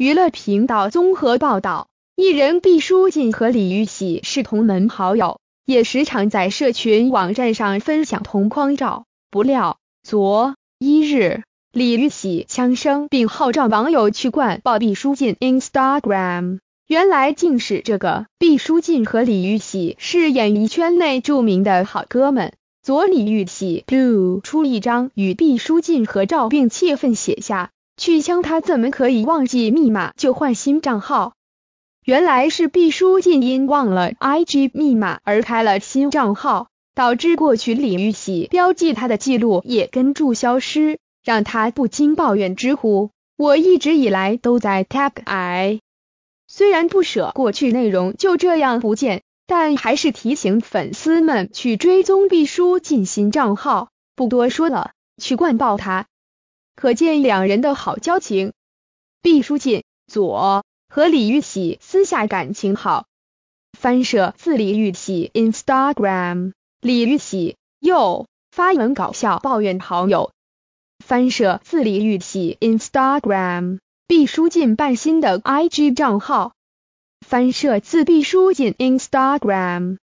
娱乐频道综合报道，艺人毕书尽和李玉玺是同门好友，也时常在社群网站上分享同框照。不料，昨一日，李玉玺枪声并号召网友去爆毕书尽 Instagram。原来竟是这个毕书尽和李玉玺是演艺圈内著名的好哥们。昨李玉玺 d o 出一张与毕书尽合照，并气愤写下。去枪他怎么可以忘记密码就换新账号？原来是毕书尽因忘了 IG 密码而开了新账号，导致过去李玉玺标记他的记录也跟住消失，让他不禁抱怨知乎。我一直以来都在 tag I，虽然不舍过去内容就这样不见，但还是提醒粉丝们去追踪毕书尽新账号。不多说了，去灌爆他。可见两人的好交情。毕书尽左和李玉玺私下感情好。翻摄自李玉玺 Instagram。李玉玺右发文搞笑抱怨好友。翻摄自李玉玺 Instagram。毕书尽半新的 IG 账号。翻摄自毕书尽 Instagram。